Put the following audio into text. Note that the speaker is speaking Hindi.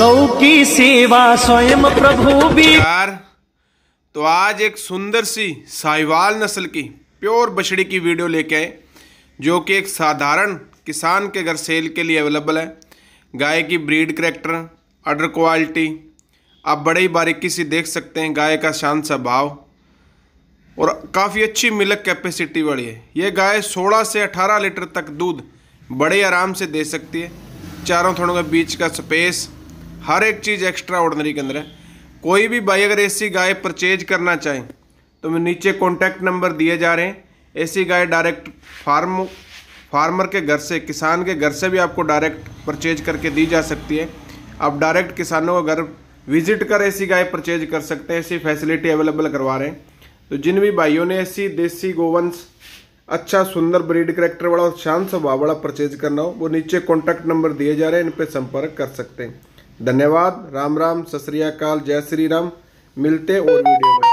गौ की सेवा स्वयं प्रभु भी यार तो आज एक सुंदर सी साहिवाल नस्ल की प्योर बछड़ी की वीडियो लेके आए जो कि एक साधारण किसान के घर सेल के लिए अवेलेबल है गाय की ब्रीड करेक्टर अडर क्वालिटी आप बड़े ही बारीकी से देख सकते हैं गाय का शांत स्वभाव और काफ़ी अच्छी मिलक कैपेसिटी वाली है ये गाय 16 से 18 लीटर तक दूध बड़े आराम से दे सकती है चारों थोड़ों के बीच का स्पेस हर एक चीज़ एक्स्ट्रा ऑर्डनरी के अंदर है कोई भी भाई अगर ऐसी गाय परचेज करना चाहें तो मैं नीचे कॉन्टैक्ट नंबर दिए जा रहे हैं ऐसी गाय डायरेक्ट फार्म फार्मर के घर से किसान के घर से भी आपको डायरेक्ट परचेज करके दी जा सकती है आप डायरेक्ट किसानों का घर विजिट कर ऐसी गाय परचेज कर सकते हैं ऐसी फैसिलिटी अवेलेबल करवा रहे हैं तो जिन भी भाइयों ने ऐसी देसी गोवंश अच्छा सुंदर ब्रीड करेक्टर वाला और शांत स्वभाव वाला परचेज करना हो वो नीचे कॉन्टैक्ट नंबर दिए जा रहे हैं इन पर संपर्क कर सकते हैं धन्यवाद राम राम सत जय श्री राम मिलते और वीडियो में